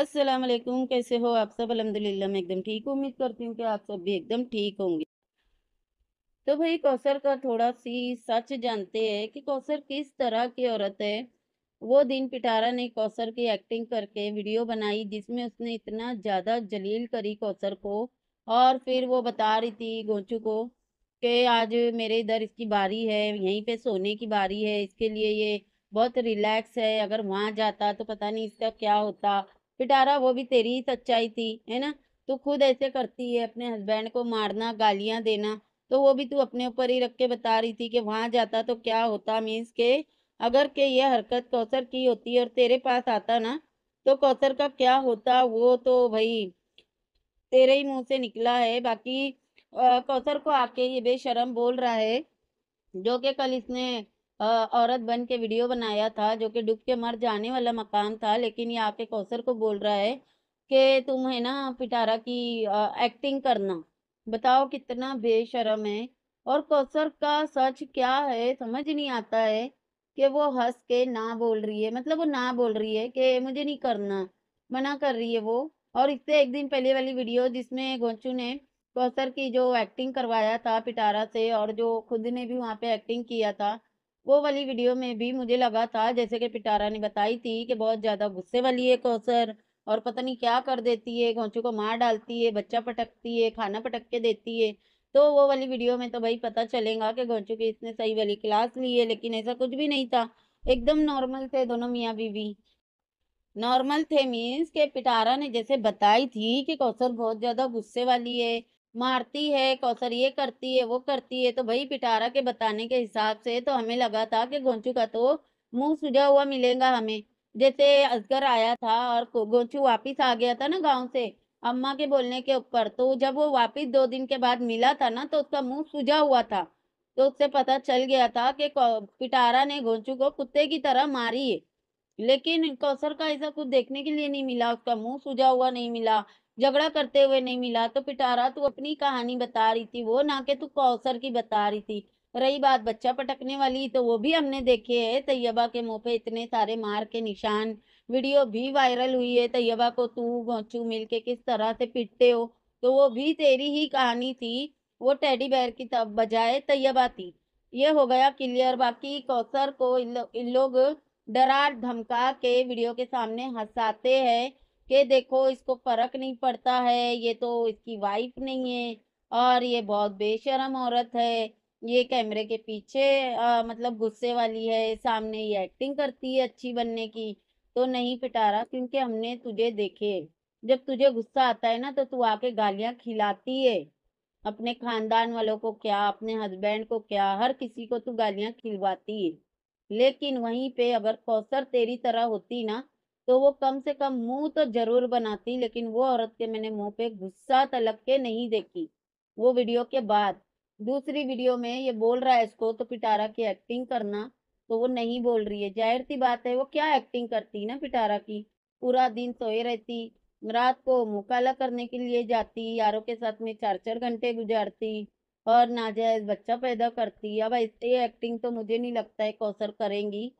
अस्सलाम वालेकुम कैसे हो आप सब अलहमदिल्ला मैं एकदम ठीक हूँ उम्मीद करती हूँ कि आप सब भी एकदम ठीक होंगे तो भाई कौसर का थोड़ा सी सच जानते हैं कि कौसर किस तरह की औरत है वो दिन पिटारा ने कौसर की एक्टिंग करके वीडियो बनाई जिसमें उसने इतना ज़्यादा जलील करी कौसर को और फिर वो बता रही थी गोचू को कि आज मेरे इधर इसकी बारी है यहीं पे सोने की बारी है इसके लिए ये बहुत रिलैक्स है अगर वहाँ जाता तो पता नहीं इसका क्या होता पिटारा वो भी तेरी ही सच्चाई थी है ना तू खुद ऐसे करती है अपने हस्बैंड को मारना गालियाँ देना तो वो भी तू अपने ऊपर ही रख के बता रही थी कि वहाँ जाता तो क्या होता मीन्स के अगर के ये हरकत कौसर की होती और तेरे पास आता ना तो कौसर का क्या होता वो तो भाई तेरे ही मुंह से निकला है बाकी कौसर को आके ये बेशरम बोल रहा है जो कि कल इसने औरत बन के वीडियो बनाया था जो कि डूब के मर जाने वाला मकान था लेकिन ये आके कौसर को बोल रहा है कि तुम है ना पिटारा की एक्टिंग करना बताओ कितना बेशरम है और कौसर का सच क्या है समझ नहीं आता है कि वो हंस के ना बोल रही है मतलब वो ना बोल रही है कि मुझे नहीं करना मना कर रही है वो और इससे एक दिन पहले वाली वीडियो जिसमें गोचू ने कौसर की जो एक्टिंग करवाया था पिटारा से और जो खुद ने भी वहाँ पे एक्टिंग किया था वो वाली वीडियो में भी मुझे लगा था जैसे कि पिटारा ने बताई थी कि बहुत ज़्यादा गुस्से वाली है कौसर और पता नहीं क्या कर देती है घोंचू को मार डालती है बच्चा पटकती है खाना पटक के देती है तो वो वाली वीडियो में तो भाई पता चलेगा कि घोंचू की इसने सही वाली क्लास ली है लेकिन ऐसा कुछ भी नहीं था एकदम नॉर्मल थे दोनों मियाँ बीवी नॉर्मल थे मीन्स के पिटारा ने जैसे बताई थी कि कौसर बहुत ज़्यादा गुस्से वाली है मारती है कौसर ये करती है वो करती है तो भाई पिटारा के बताने के हिसाब से तो हमें लगा था कि गोंचू का तो मुंह सुझा हुआ मिलेगा हमें जैसे असगर आया था और गोंचू वापिस आ गया था ना गाँव से अम्मा के बोलने के ऊपर तो जब वो वापिस दो दिन के बाद मिला था ना तो उसका मुंह सूझा हुआ था तो उससे पता चल गया था कि पिटारा ने गोंचू को कुत्ते की तरह मारी है लेकिन कौसर का ऐसा कुछ देखने के लिए नहीं मिला उसका मुंह सूझा हुआ नहीं मिला झगड़ा करते हुए नहीं मिला तो पिटारा तू अपनी कहानी बता रही थी वो ना कि तू कौसर की बता रही थी रही बात बच्चा पटकने वाली तो वो भी हमने देखे है तैयबा के मुंह पे इतने सारे मार के निशान वीडियो भी वायरल हुई है तैयबा को तू गोचू मिल के किस तरह से पिटते हो तो वो भी तेरी ही कहानी थी वो टेडी बैर की तब बजाय तैयबा थी ये हो गया क्लियर बाकी कौसर को इन लोग डरा धमका के वीडियो के सामने हंसाते हैं कि देखो इसको फर्क नहीं पड़ता है ये तो इसकी वाइफ नहीं है और ये बहुत बेशरम औरत है ये कैमरे के पीछे आ, मतलब गुस्से वाली है सामने ये एक्टिंग करती है अच्छी बनने की तो नहीं पिटारा क्योंकि हमने तुझे देखे जब तुझे गुस्सा आता है ना तो तू आके गालियाँ खिलाती है अपने खानदान वालों को क्या अपने हस्बैंड को क्या हर किसी को तू गालियाँ खिलवाती है लेकिन वहीं पे अगर कौसर तेरी तरह होती ना तो वो कम से कम मुंह तो जरूर बनाती लेकिन वो औरत के मैंने मुंह पे गुस्सा तलब के नहीं देखी वो वीडियो के बाद दूसरी वीडियो में ये बोल रहा है इसको तो पिटारा की एक्टिंग करना तो वो नहीं बोल रही है जाहिर सी बात है वो क्या एक्टिंग करती ना पिटारा की पूरा दिन सोए रहती रात को मुकाला करने के लिए जाती यारों के साथ में चार चार घंटे गुजारती और नाजायज बच्चा पैदा करती अब ऐसे एक्टिंग तो मुझे नहीं लगता है कौसर करेंगी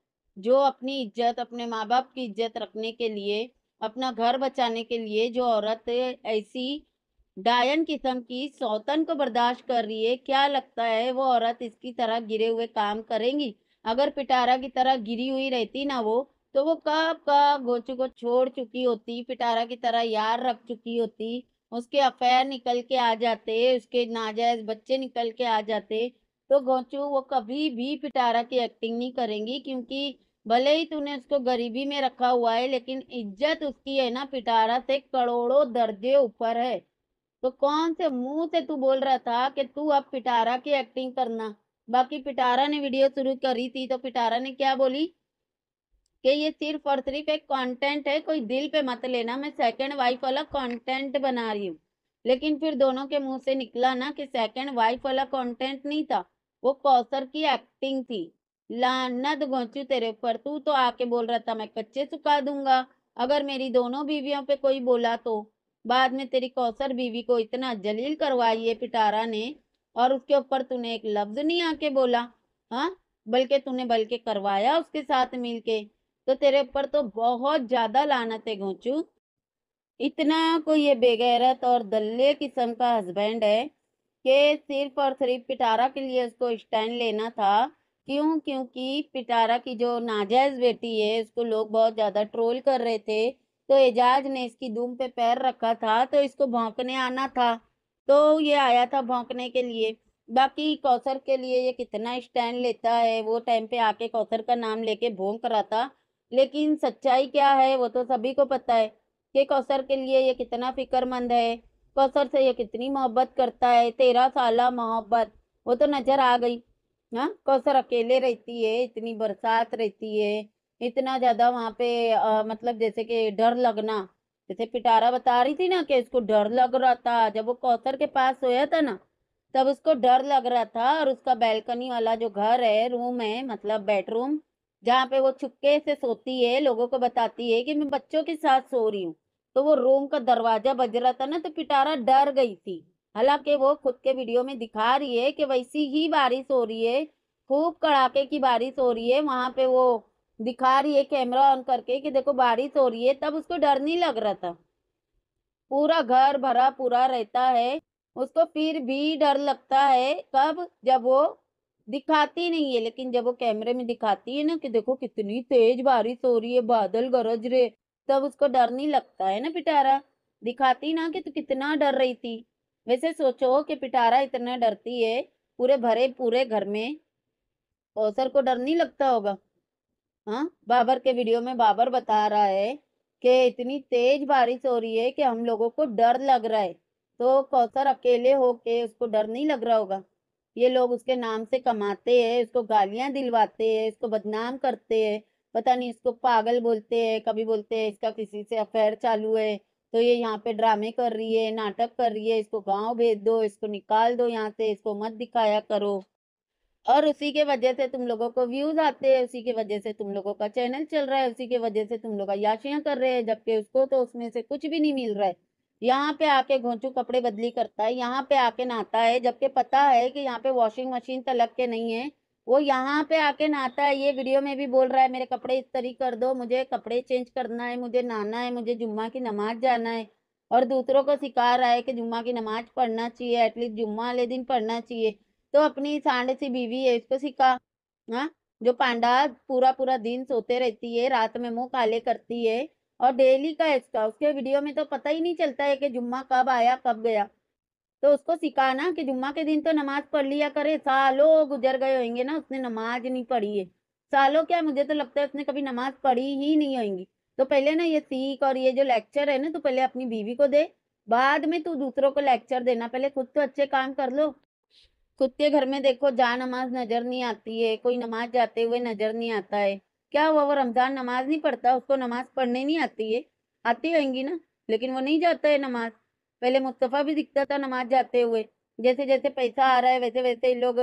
जो अपनी इज्जत अपने माँ बाप की इज्जत रखने के लिए अपना घर बचाने के लिए जो औरत ऐसी डायन किस्म की सौतन को बर्दाश्त कर रही है क्या लगता है वो औरत इसकी तरह गिरे हुए काम करेंगी अगर पिटारा की तरह गिरी हुई रहती ना वो तो वो कब का गोचू को छोड़ चुकी होती पिटारा की तरह यार रख चुकी होती उसके अफेयर निकल के आ जाते उसके नाजायज बच्चे निकल के आ जाते तो गोचू वो कभी भी पिटारा की एक्टिंग नहीं करेंगी क्योंकि भले ही तूने उसको गरीबी में रखा हुआ है लेकिन इज्जत उसकी है ना पिटारा से करोड़ों दर्जे ऊपर है तो कौन से मुंह से तू बोल रहा था कि तू अब पिटारा की एक्टिंग करना बाकी पिटारा ने वीडियो शुरू करी थी तो पिटारा ने क्या बोली कि ये सिर्फ और सिर्फ एक कंटेंट है कोई दिल पे मत लेना मैं सेकंड वाइफ वाला कंटेंट बना रही हूँ लेकिन फिर दोनों के मुंह से निकला ना कि सेकंड वाइफ वाला कंटेंट नहीं था वो कौसर की एक्टिंग थी लानत घोंचू तेरे ऊपर तू तो आके बोल रहा था मैं कच्चे सुखा दूंगा अगर मेरी दोनों बीवियों पे कोई बोला तो बाद में तेरी कौसर बीवी को इतना जलील करवाई है पिटारा ने और उसके ऊपर तूने एक लफ्ज नहीं आके बोला हाँ बल्कि तूने बल्कि करवाया उसके साथ मिलके तो तेरे ऊपर तो बहुत ज्यादा लानत है घोंचू इतना कोई ये बेगैरत और दल्ले किस्म का हस्बैंड है कि सिर्फ और सिर्फ पिटारा के लिए उसको स्टैंड लेना था क्यों क्योंकि पिटारा की जो नाजायज़ बेटी है उसको लोग बहुत ज़्यादा ट्रोल कर रहे थे तो एजाज ने इसकी दूम पे पैर रखा था तो इसको भौंकने आना था तो ये आया था भौंकने के लिए बाकी कौसर के लिए ये कितना स्टैंड लेता है वो टाइम पे आके कौसर का नाम लेके भोंक रहा था लेकिन सच्चाई क्या है वो तो सभी को पता है कि कौसर के लिए ये कितना फिक्रमंद है कौसर से ये कितनी मोहब्बत करता है तेरह साल मोहब्बत वो तो नज़र आ गई हाँ कौसर अकेले रहती है इतनी बरसात रहती है इतना ज्यादा वहाँ पे आ, मतलब जैसे कि डर लगना जैसे पिटारा बता रही थी ना कि इसको डर लग रहा था जब वो कौसर के पास सोया था ना तब उसको डर लग रहा था और उसका बैल्कनी वाला जो घर है रूम है मतलब बेडरूम जहाँ पे वो छुपके से सोती है लोगों को बताती है कि मैं बच्चों के साथ सो रही हूँ तो वो रूम का दरवाजा बज रहा था ना तो पिटारा डर गई थी हालांकि वो खुद के वीडियो में दिखा रही है कि वैसी ही बारिश हो रही है खूब कड़ाके की बारिश हो रही है वहाँ पे वो दिखा रही है कैमरा ऑन करके कि देखो बारिश हो रही है तब उसको डर नहीं लग रहा था पूरा घर भरा पूरा रहता है उसको फिर भी डर लगता है कब जब वो दिखाती नहीं है लेकिन जब वो कैमरे में दिखाती है ना कि देखो कितनी तेज बारिश हो रही है बादल गरज रहे तब उसको डर नहीं लगता है ना पिटारा दिखाती ना कि तू तो कितना डर रही थी वैसे सोचो कि पिटारा इतना डरती है पूरे भरे पूरे घर में कौसर को डर नहीं लगता होगा हाँ बाबर के वीडियो में बाबर बता रहा है कि इतनी तेज बारिश हो रही है कि हम लोगों को डर लग रहा है तो कौसर अकेले होके उसको डर नहीं लग रहा होगा ये लोग उसके नाम से कमाते हैं उसको गालियां दिलवाते हैं उसको बदनाम करते हैं पता नहीं इसको पागल बोलते हैं कभी बोलते हैं इसका किसी से अफेयर चालू है तो ये यहाँ पे ड्रामे कर रही है नाटक कर रही है इसको गांव भेज दो इसको निकाल दो यहाँ से इसको मत दिखाया करो और उसी के वजह से तुम लोगों को व्यूज आते हैं उसी के वजह से तुम लोगों का चैनल चल रहा है उसी के वजह से तुम लोग अयाशियाँ कर रहे हैं जबकि उसको तो उसमें से कुछ भी नहीं मिल रहा है यहाँ पे आके घोंचू कपड़े बदली करता है यहाँ पे आके नहाता है जबकि पता है कि यहाँ पे वॉशिंग मशीन तलग के नहीं है वो यहाँ पे आके नहाता है ये वीडियो में भी बोल रहा है मेरे कपड़े इस तरी कर दो मुझे कपड़े चेंज करना है मुझे नहाना है मुझे जुम्मा की नमाज जाना है और दूसरों को सिखा रहा है कि जुम्मा की नमाज पढ़ना चाहिए एटलीस्ट जुम्मा वाले दिन पढ़ना चाहिए तो अपनी सांड सी बीवी है इसको सिखा हाँ जो पांडा पूरा पूरा दिन सोते रहती है रात में मुंह काले करती है और डेली का इसका उसके वीडियो में तो पता ही नहीं चलता है कि जुम्मा कब आया कब गया तो उसको सिखाना कि जुम्मा के दिन तो नमाज पढ़ लिया करे सालों गुजर गए होंगे ना उसने नमाज नहीं पढ़ी है सालों क्या मुझे तो लगता है उसने कभी नमाज पढ़ी ही नहीं होगी तो पहले ना ये सीख और ये जो लेक्चर है ना तो पहले अपनी बीवी को दे बाद में तू दूसरों को लेक्चर देना पहले खुद तो अच्छे काम कर लो खुद के घर में देखो जा नमाज नजर नहीं आती है कोई नमाज जाते हुए नजर नहीं आता है क्या हुआ वो रमजान नमाज नहीं पढ़ता उसको नमाज पढ़ने नहीं आती है आती होंगी ना लेकिन वो नहीं जाता है नमाज पहले मुस्तफ़ा भी दिखता था नमाज जाते हुए जैसे जैसे पैसा आ रहा है वैसे वैसे ये लोग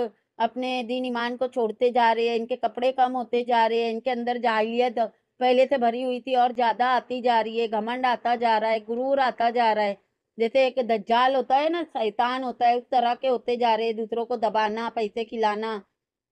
अपने दीन ईमान को छोड़ते जा रहे हैं इनके कपड़े कम होते जा रहे हैं इनके अंदर जाहिलियत पहले से भरी हुई थी और ज़्यादा आती जा रही है घमंड आता जा रहा है गुरूर आता जा रहा है जैसे एक दज्जाल होता है ना शैतान होता है उस तरह के होते जा रहे हैं दूसरों को दबाना पैसे खिलाना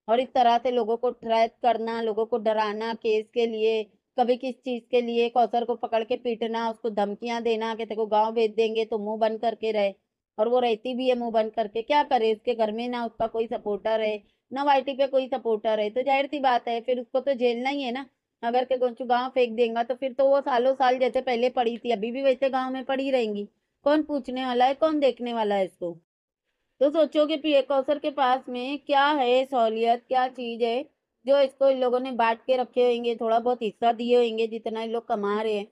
और इस तरह से लोगों को ट्रैक करना लोगों को डराना केस के लिए कभी किस चीज़ के लिए कौसर को पकड़ के पीटना उसको धमकियां देना कि तेको गांव भेज देंगे तो मुंह बंद करके रहे और वो रहती भी है मुंह बंद करके क्या करे उसके घर में ना उसका कोई सपोर्टर है ना वाई पे कोई सपोर्टर है तो जाहिर सी बात है फिर उसको तो झेलना ही है ना अगर के कुछ गाँव फेंक देगा तो फिर तो वो सालों साल जैसे पहले पड़ी थी अभी भी वैसे गाँव में पड़ी रहेंगी कौन पूछने वाला है कौन देखने वाला है इसको तो सोचो कि पी कौसर के पास में क्या है सहूलियत क्या चीज़ है जो इसको इन लोगों ने बांट के रखे होंगे थोड़ा बहुत हिस्सा दिए होंगे जितना लोग कमा रहे हैं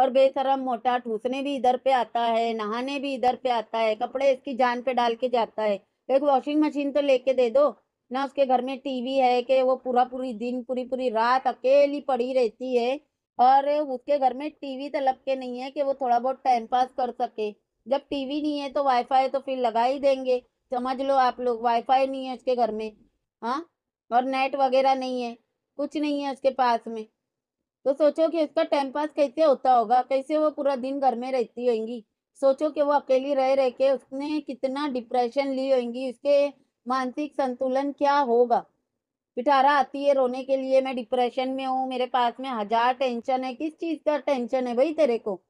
और बेसरम मोटा ठूसने भी इधर पे आता है नहाने भी इधर पे आता है कपड़े इसकी जान पे डाल के जाता है एक वॉशिंग मशीन तो लेके दे दो ना उसके घर में टीवी है कि वो पूरा पूरी दिन पूरी पूरी रात अकेली पड़ी रहती है और उसके घर में टीवी तलब तो के नहीं है कि वो थोड़ा बहुत टाइम पास कर सके जब टीवी नहीं है तो वाईफाई तो फिर लगा ही देंगे समझ लो आप लोग वाईफाई नहीं है उसके घर में हाँ और नेट वगैरह नहीं है कुछ नहीं है उसके पास में तो सोचो कि उसका टाइम पास कैसे होता होगा कैसे वो पूरा दिन घर में रहती होंगी सोचो कि वो अकेली रह रह के उसने कितना डिप्रेशन ली होंगी उसके मानसिक संतुलन क्या होगा पिटारा आती है रोने के लिए मैं डिप्रेशन में हूँ मेरे पास में हजार टेंशन है किस चीज़ का टेंशन है भाई तेरे को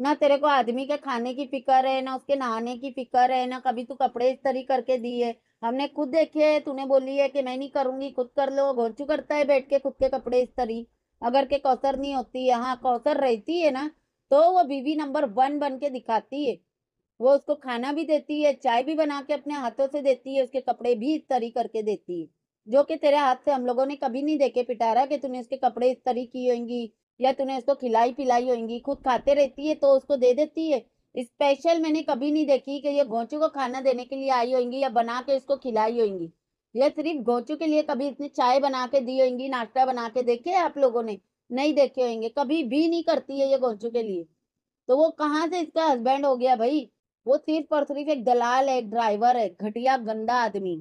ना तेरे को आदमी के खाने की फिक्र है ना उसके नहाने की फिक्र है ना कभी तू कपड़े इस्तरी करके दिए हमने खुद देखे है तूने बोली है कि मैं नहीं करूंगी खुद कर लो घोचू करता है बैठ के खुद के कपड़े इस्तरी अगर के कौसर नहीं होती है हाँ कौसर रहती है ना तो वो बीवी नंबर वन बन के दिखाती है वो उसको खाना भी देती है चाय भी बना के अपने हाथों से देती है उसके कपड़े भी इस्तरी करके देती है जो कि तेरे हाथ से हम लोगों ने कभी नहीं देखे पिटारा कि तूने उसके कपड़े इस्तरी की होंगी या तूने इसको खिलाई पिलाई होगी खुद खाते रहती है तो उसको दे देती है स्पेशल मैंने कभी नहीं देखी कि ये घोंचू को खाना देने के लिए आई होगी या बना के इसको खिलाई होगी या सिर्फ घोचू के लिए कभी इतनी चाय बना के दी होगी नाश्ता बना के देखे आप लोगों ने नहीं देखे होंगे कभी भी नहीं करती है ये घोचू के लिए तो वो कहाँ से इसका हस्बैंड हो गया भाई वो सिर्फ और सिर्फ एक दलाल है एक ड्राइवर है घटिया गंदा आदमी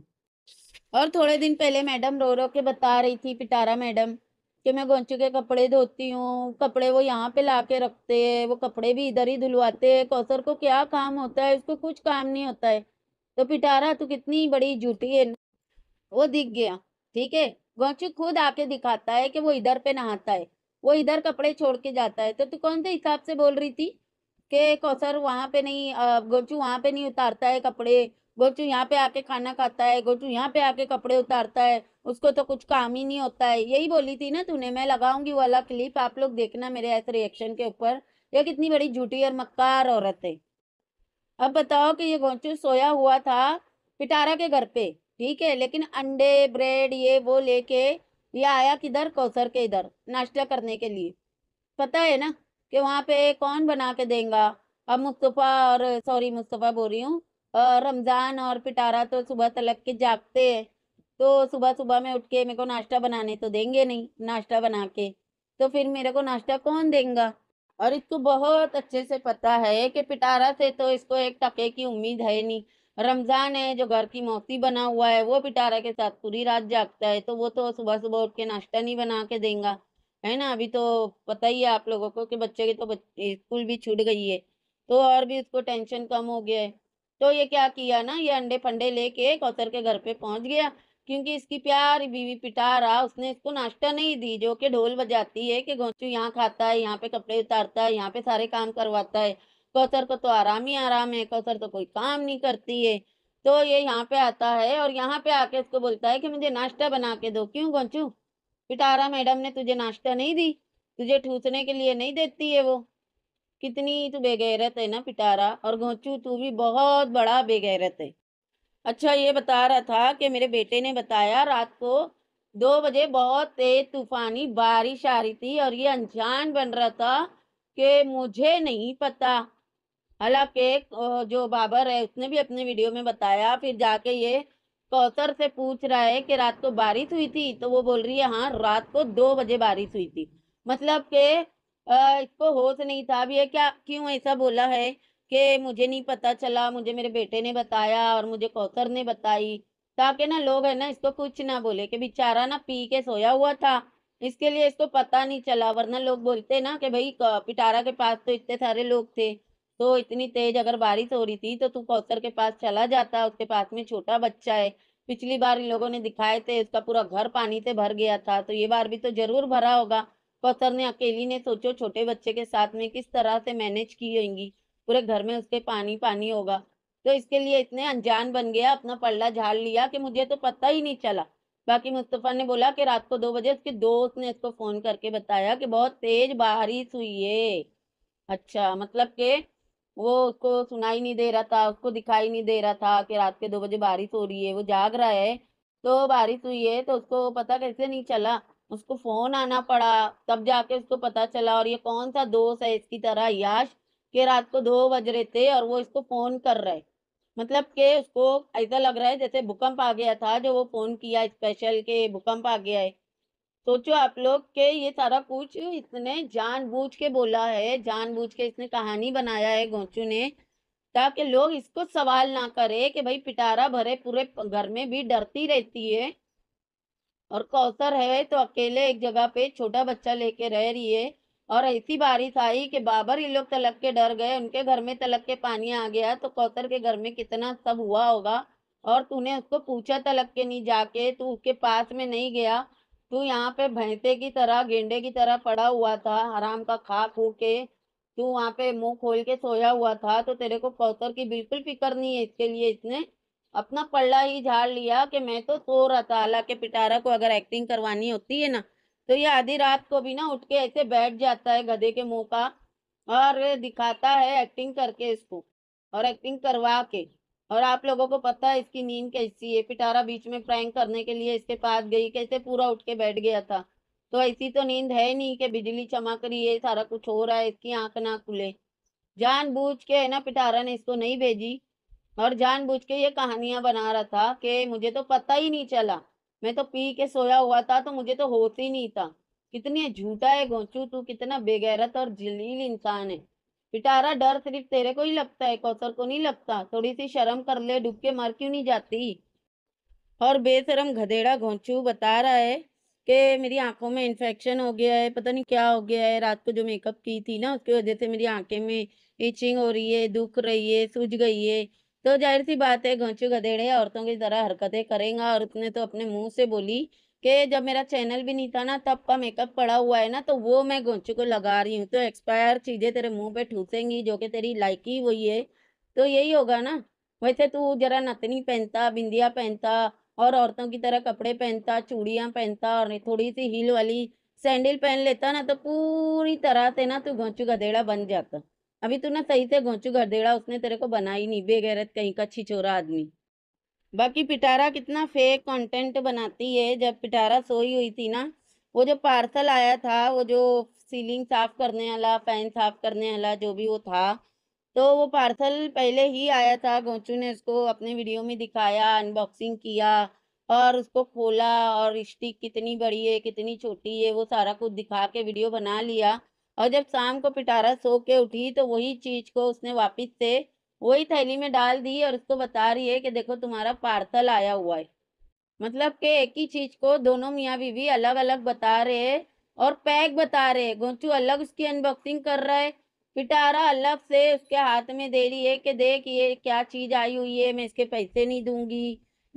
और थोड़े दिन पहले मैडम रो रो के बता रही थी पिटारा मैडम कि मैं गोंची के कपड़े धोती हूँ कपड़े वो यहाँ पे ला के रखते हैं वो कपड़े भी इधर ही धुलवाते है कौसर को क्या काम होता है उसको कुछ काम नहीं होता है तो पिटारा तू कितनी बड़ी झूठी है वो दिख गया ठीक है गोंचू खुद आके दिखाता है कि वो इधर पे नहाता है वो इधर कपड़े छोड़ के जाता है तो तू कौन से हिसाब से बोल रही थी कि कौसर वहाँ पे नहीं गोचू वहाँ पे नहीं उतारता है कपड़े गोचू यहाँ पे आके खाना खाता है गोचू यहाँ पे आके कपड़े उतारता है उसको तो कुछ काम ही नहीं होता है यही बोली थी ना तूने मैं लगाऊंगी वाला क्लिप आप लोग देखना मेरे ऐसे रिएक्शन के ऊपर ये कितनी बड़ी झूठी और मक्कार औरत है अब बताओ कि ये गोचू सोया हुआ था पिटारा के घर पे ठीक है लेकिन अंडे ब्रेड ये वो लेके ये आया किधर कौसर के इधर नाश्ता करने के लिए पता है ना कि वहाँ पे कौन बना के देगा अब मुस्तफ़ा और सॉरी मुस्तफ़ा बोल रही हूँ रमज़ान और पिटारा तो सुबह तलक के जागते हैं तो सुबह सुबह में उठ के मेरे को नाश्ता बनाने तो देंगे नहीं नाश्ता बना के तो फिर मेरे को नाश्ता कौन देगा और इसको बहुत अच्छे से पता है कि पिटारा से तो इसको एक टके की उम्मीद है नहीं रमज़ान है जो घर की मौसी बना हुआ है वो पिटारा के साथ पूरी रात जागता है तो वो तो सुबह सुबह उठ के नाश्ता नहीं बना के देगा है ना अभी तो पता ही है आप लोगों को कि बच्चे की तो स्कूल भी छूट गई है तो और भी उसको टेंशन कम हो गया है तो ये क्या किया ना ये अंडे फंडे लेके कौतर के घर पे पहुंच गया क्योंकि इसकी प्यार बीवी पिटा रहा उसने इसको नाश्ता नहीं दी जो कि ढोल बजाती है कि गोचू यहाँ खाता है यहाँ पे कपड़े उतारता है यहाँ पे सारे काम करवाता है कौतर को तो आराम ही आराम है कौतर तो कोई काम नहीं करती है तो ये यहाँ पे आता है और यहाँ पे आके इसको बोलता है कि मुझे नाश्ता बना के दो क्यों गोचू पिटारा मैडम ने तुझे नाश्ता नहीं दी तुझे ठूसने के लिए नहीं देती है वो कितनी तू बेगैरत है ना पिटारा और घोंचू तू भी बहुत बड़ा बेगैरत है अच्छा ये बता रहा था कि मेरे बेटे ने बताया रात को दो बजे बहुत तेज तूफानी बारिश आ रही थी और ये अनजान बन रहा था कि मुझे नहीं पता हालांकि जो बाबर है उसने भी अपने वीडियो में बताया फिर जाके ये कौतर से पूछ रहा है कि रात को बारिश हुई थी तो वो बोल रही है हाँ रात को दो बजे बारिश हुई थी मतलब के इसको होश नहीं था अब ये क्या क्यों ऐसा बोला है कि मुझे नहीं पता चला मुझे मेरे बेटे ने बताया और मुझे कौतर ने बताई ताकि ना लोग है ना इसको कुछ ना बोले कि बेचारा ना पी के सोया हुआ था इसके लिए इसको पता नहीं चला वरना लोग बोलते ना कि भाई पिटारा के पास तो इतने सारे लोग थे तो इतनी तेज अगर बारिश हो रही थी तो तू कौतर के पास चला जाता उसके पास में छोटा बच्चा है पिछली बार इन लोगों ने दिखाए थे उसका पूरा घर पानी से भर गया था तो ये बार भी तो जरूर भरा होगा कौतर ने अकेली ने सोचो छोटे बच्चे के साथ में किस तरह से मैनेज की होंगी पूरे घर में उसके पानी पानी होगा तो इसके लिए इतने अनजान बन गया अपना पल्ला झाड़ लिया कि मुझे तो पता ही नहीं चला बाकी मुस्तफ़ा ने बोला कि रात को दो बजे उसके दोस्त ने उसको फ़ोन करके बताया कि बहुत तेज बारिश हुई है अच्छा मतलब के वो उसको सुनाई नहीं दे रहा था उसको दिखाई नहीं दे रहा था कि रात के दो बजे बारिश हो रही है वो जाग रहा है तो बारिश हुई है तो उसको पता कैसे नहीं चला उसको फोन आना पड़ा तब जाके उसको पता चला और ये कौन सा दोस्त है इसकी तरह याश के रात को दो बज रहे थे और वो इसको फोन कर रहे मतलब के उसको ऐसा लग रहा है जैसे भूकंप आ गया था जो वो फोन किया स्पेशल के भूकंप आ गया है सोचो आप लोग के ये सारा कुछ इसने जानबूझ के बोला है जानबूझ के इसने कहानी बनाया है गोचू ने ताकि लोग इसको सवाल ना करे कि भाई पिटारा भरे पूरे घर में भी डरती रहती है और कौसर है तो अकेले एक जगह पे छोटा बच्चा लेके रह रही है और ऐसी बारिश आई कि बाबर ये लोग तलक के डर गए उनके घर में तलक के पानी आ गया तो कौसर के घर में कितना सब हुआ होगा और तूने उसको पूछा तलक के नहीं जाके तू उसके पास में नहीं गया तू यहाँ पे भैंसे की तरह गेंडे की तरह पड़ा हुआ था आराम का खा खो के तू वहाँ पे मुंह खोल के सोया हुआ था तो तेरे को कौतर की बिल्कुल फिक्र नहीं है इसके लिए इसने अपना पल्ला ही झाड़ लिया कि मैं तो सो रहा था के पिटारा को अगर एक्टिंग करवानी होती है ना तो ये आधी रात को भी ना उठ के ऐसे बैठ जाता है गधे के मुंह का और दिखाता है एक्टिंग करके इसको और एक्टिंग करवा के और आप लोगों को पता है इसकी नींद कैसी है पिटारा बीच में प्रैंक करने के लिए इसके पास गई कैसे पूरा उठ के बैठ गया था तो ऐसी तो नींद है नहीं कि बिजली चमक रही है सारा कुछ हो रहा है इसकी आंख ना खुले जानबूझ के है ना पिटारा ने इसको नहीं भेजी और जानबूझ के ये कहानियां बना रहा था कि मुझे तो पता ही नहीं चला मैं तो पी के सोया हुआ था तो मुझे तो होश ही नहीं था कितनी झूठा है गोचू तू कितना बेगैरत और जलील इंसान है पिटारा डर सिर्फ तेरे को ही लगता है कौसर को नहीं लगता थोड़ी सी शर्म कर ले डुबके मर क्यों नहीं जाती और बेशरम गधेड़ा घोंचू बता रहा है कि मेरी आंखों में इन्फेक्शन हो गया है पता नहीं क्या हो गया है रात को जो मेकअप की थी ना उसकी वजह से मेरी आंखें में इचिंग हो रही है दुख रही है सूझ गई है तो जाहिर सी बात है घोंचू गधेड़े औरतों की तरह हरकतें करेंगे और उसने तो अपने मुंह से बोली कि जब मेरा चैनल भी नहीं था ना तब का मेकअप पड़ा हुआ है ना तो वो मैं गोंचू को लगा रही हूँ तो एक्सपायर चीज़ें तेरे मुंह पे ठूसेंगी जो कि तेरी लाइकी वही है तो यही होगा ना वैसे तू जरा नतनी पहनता बिंदिया पहनता और औरतों की तरह कपड़े पहनता चूड़ियाँ पहनता और थोड़ी सी हील वाली सैंडल पहन लेता ना तो पूरी तरह से ना तू गोंचू गधेड़ा बन जाता अभी तू ना सही से गोंचू गधेड़ा उसने तेरे को बना ही नहीं बेगैरत कहीं का छिचोरा आदमी बाकी पिटारा कितना फेक कंटेंट बनाती है जब पिटारा सोई हुई थी ना वो जो पार्सल आया था वो जो सीलिंग साफ करने वाला फैन साफ करने वाला जो भी वो था तो वो पार्सल पहले ही आया था गोचू ने उसको अपने वीडियो में दिखाया अनबॉक्सिंग किया और उसको खोला और स्टिक कितनी बड़ी है कितनी छोटी है वो सारा कुछ दिखा के वीडियो बना लिया और जब शाम को पिटारा सो के उठी तो वही चीज़ को उसने वापस से वही थैली में डाल दी और उसको बता रही है कि देखो तुम्हारा पार्सल आया हुआ है मतलब कि एक ही चीज को दोनों मियाँ बीवी अलग अलग बता रहे है और पैक बता रहे है गोचू अलग उसकी अनबॉक्सिंग कर रहा है पिटारा अलग से उसके हाथ में दे रही है कि देख ये क्या चीज आई हुई है मैं इसके पैसे नहीं दूंगी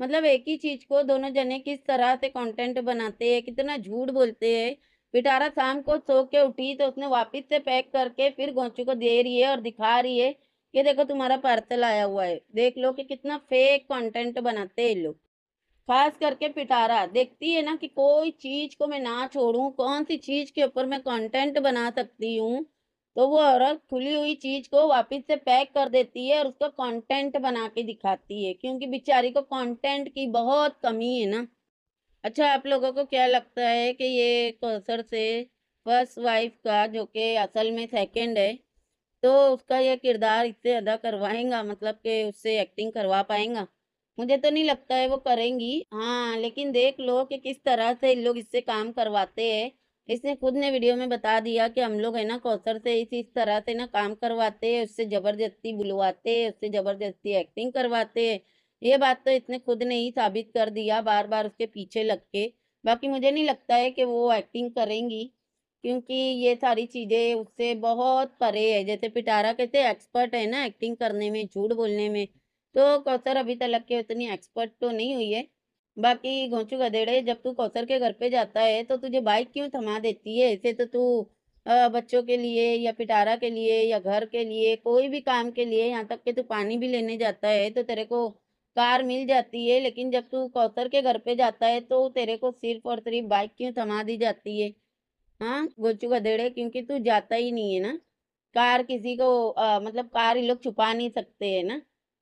मतलब एक ही चीज को दोनों जने किस तरह से कंटेंट बनाते हैं कितना झूठ बोलते हैं पिटारा शाम को सो के उठी तो उसने वापस से पैक करके फिर गोचू को दे रही है और दिखा रही है ये देखो तुम्हारा पार्सल आया हुआ है देख लो कि कितना फेक कंटेंट बनाते हैं लोग खास करके पिटारा देखती है ना कि कोई चीज को मैं ना छोड़ू कौन सी चीज के ऊपर मैं कंटेंट बना सकती हूँ तो वो औरत खुली हुई चीज को वापस से पैक कर देती है और उसका कंटेंट बना के दिखाती है क्योंकि बेचारी को कॉन्टेंट की बहुत कमी है ना अच्छा आप लोगों को क्या लगता है कि ये कौसर से फर्स्ट वाइफ का जो कि असल में सेकंड है तो उसका यह किरदार इससे अदा करवाएंगा मतलब कि उससे एक्टिंग करवा पाएंगा मुझे तो नहीं लगता है वो करेंगी हाँ लेकिन देख लो कि किस तरह से इन लोग इससे काम करवाते हैं इसने खुद ने वीडियो में बता दिया कि हम लोग है ना कौसर से इस इस तरह से ना काम करवाते हैं उससे ज़बरदस्ती बुलवाते हैं उससे ज़बरदस्ती एक्टिंग करवाते हैं ये बात तो इसने खुद ने ही साबित कर दिया बार बार उसके पीछे लग के बाकी मुझे नहीं लगता है कि वो एक्टिंग करेंगी क्योंकि ये सारी चीज़ें उससे बहुत परे है जैसे पिटारा कहते एक्सपर्ट है ना एक्टिंग करने में झूठ बोलने में तो कौसर अभी तलक के उतनी एक्सपर्ट तो नहीं हुई है बाकी घोंचू गधेड़े जब तू कौसर के घर पे जाता है तो तुझे बाइक क्यों थमा देती है ऐसे तो तू बच्चों के लिए या पिटारा के लिए या घर के लिए कोई भी काम के लिए यहाँ तक कि तू पानी भी लेने जाता है तो तेरे को कार मिल जाती है लेकिन जब तू कौसर के घर पे जाता है तो तेरे को सिर्फ और सिर्फ बाइक क्यों थमा दी जाती है हाँ गोचू गधेड़े क्योंकि तू जाता ही नहीं है ना कार किसी को आ, मतलब कार ये लोग छुपा नहीं सकते है ना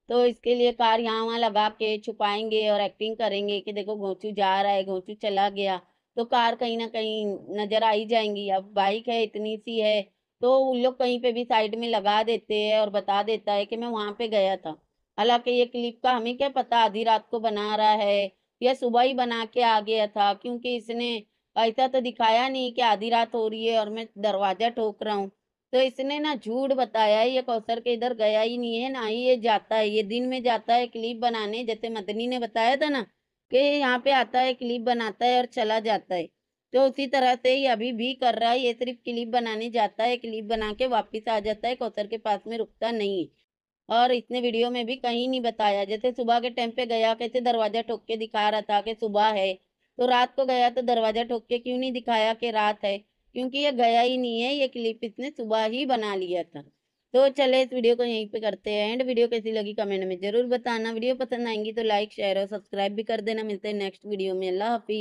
तो इसके लिए कार यहाँ वहाँ लगा के छुपाएंगे और एक्टिंग करेंगे कि देखो गोचू जा रहा है घोचू चला गया तो कार कहीं ना कहीं नजर आ ही जाएंगी अब बाइक है इतनी सी है तो उन लोग कहीं पे भी साइड में लगा देते हैं और बता देता है कि मैं वहाँ पे गया था हालांकि ये क्लिप का हमें क्या पता आधी रात को बना रहा है या सुबह ही बना के आ गया था क्योंकि इसने ऐसा तो दिखाया नहीं कि आधी रात हो रही है और मैं दरवाजा ठोक रहा हूँ तो इसने ना झूठ बताया ये कौसर के इधर गया ही नहीं है ना ही ये जाता है ये दिन में जाता है क्लिप बनाने जैसे मदनी ने बताया था ना कि यहाँ पे आता है क्लिप बनाता है और चला जाता है तो उसी तरह से ये अभी भी कर रहा है ये सिर्फ क्लिप बनाने जाता है क्लिप बना के वापिस आ जाता है कौसर के पास में रुकता नहीं है और इसने वीडियो में भी कहीं नहीं बताया जैसे सुबह के टाइम पे गया कैसे दरवाजा ठोक के दिखा रहा था कि सुबह है तो रात को गया तो दरवाजा ठोक के क्यों नहीं दिखाया कि रात है क्योंकि ये गया ही नहीं है ये क्लिप इसने सुबह ही बना लिया था तो चले इस वीडियो को यहीं पे करते हैं एंड वीडियो कैसी लगी कमेंट में जरूर बताना वीडियो पसंद आएंगी तो लाइक शेयर और सब्सक्राइब भी कर देना मिलते हैं नेक्स्ट वीडियो में अल्लाह हाफिज